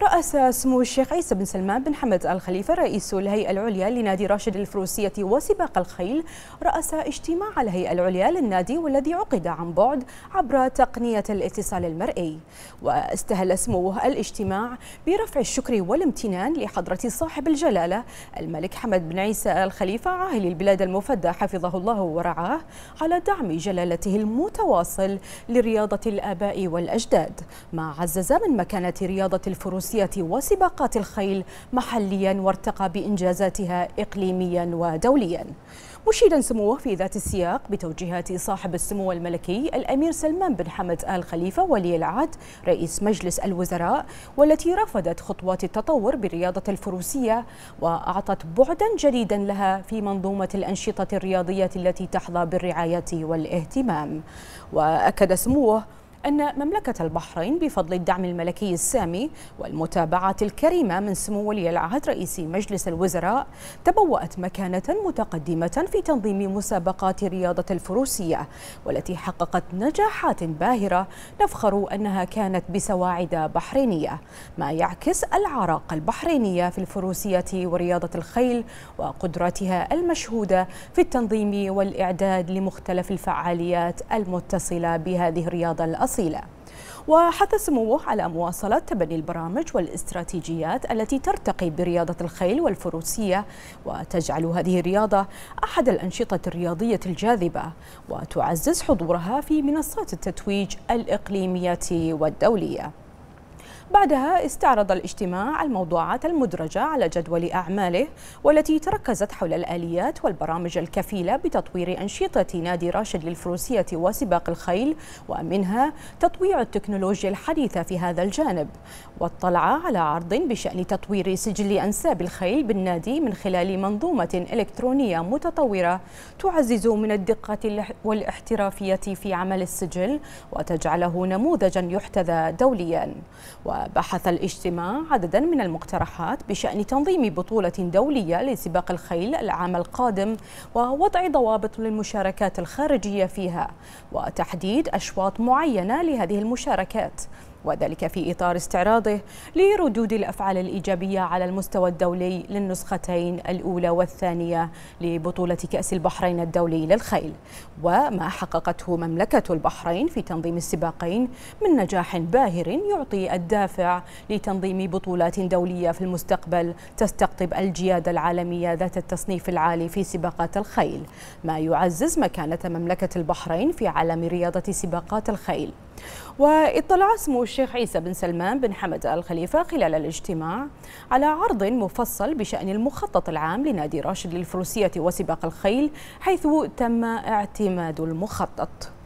رأس سمو الشيخ عيسى بن سلمان بن حمد الخليفة رئيس الهيئة العليا لنادي راشد الفروسية وسباق الخيل رأس اجتماع الهيئة العليا للنادي والذي عقد عن بعد عبر تقنية الاتصال المرئي واستهل سموه الاجتماع برفع الشكر والامتنان لحضرة صاحب الجلالة الملك حمد بن عيسى الخليفة عاهل البلاد المفدى حفظه الله ورعاه على دعم جلالته المتواصل لرياضة الآباء والأجداد ما عزز من مكانة رياضة الفروسية الروسية وسباقات الخيل محليا وارتقى بإنجازاتها إقليميا ودوليا مشيدا سموه في ذات السياق بتوجيهات صاحب السمو الملكي الأمير سلمان بن حمد آل خليفة ولي العهد رئيس مجلس الوزراء والتي رفضت خطوات التطور بالرياضة الفروسية وأعطت بعدا جديدا لها في منظومة الأنشطة الرياضية التي تحظى بالرعاية والاهتمام وأكد سموه أن مملكة البحرين بفضل الدعم الملكي السامي والمتابعة الكريمة من سمو ولي العهد رئيس مجلس الوزراء تبوأت مكانة متقدمة في تنظيم مسابقات رياضة الفروسية والتي حققت نجاحات باهرة نفخر أنها كانت بسواعد بحرينية ما يعكس العراق البحرينية في الفروسية ورياضة الخيل وقدرتها المشهودة في التنظيم والإعداد لمختلف الفعاليات المتصلة بهذه الرياضة الأصلية الأصيلة وحث سموه على مواصلة تبني البرامج والاستراتيجيات التي ترتقي برياضة الخيل والفروسية وتجعل هذه الرياضة أحد الأنشطة الرياضية الجاذبة وتعزز حضورها في منصات التتويج الإقليمية والدولية بعدها استعرض الاجتماع الموضوعات المدرجة على جدول أعماله والتي تركزت حول الآليات والبرامج الكفيلة بتطوير أنشطة نادي راشد للفروسية وسباق الخيل ومنها تطويع التكنولوجيا الحديثة في هذا الجانب واطلع على عرض بشأن تطوير سجل أنساب الخيل بالنادي من خلال منظومة إلكترونية متطورة تعزز من الدقة والاحترافية في عمل السجل وتجعله نموذجا يحتذى دوليا و بحث الاجتماع عددا من المقترحات بشأن تنظيم بطولة دولية لسباق الخيل العام القادم ووضع ضوابط للمشاركات الخارجية فيها وتحديد أشواط معينة لهذه المشاركات وذلك في إطار استعراضه لردود الأفعال الإيجابية على المستوى الدولي للنسختين الأولى والثانية لبطولة كأس البحرين الدولي للخيل وما حققته مملكة البحرين في تنظيم السباقين من نجاح باهر يعطي الدافع لتنظيم بطولات دولية في المستقبل تستقطب الجيادة العالمية ذات التصنيف العالي في سباقات الخيل ما يعزز مكانة مملكة البحرين في عالم رياضة سباقات الخيل واطلع سمو الشيخ عيسى بن سلمان بن حمد الخليفه خلال الاجتماع على عرض مفصل بشأن المخطط العام لنادي راشد للفروسية وسباق الخيل حيث تم اعتماد المخطط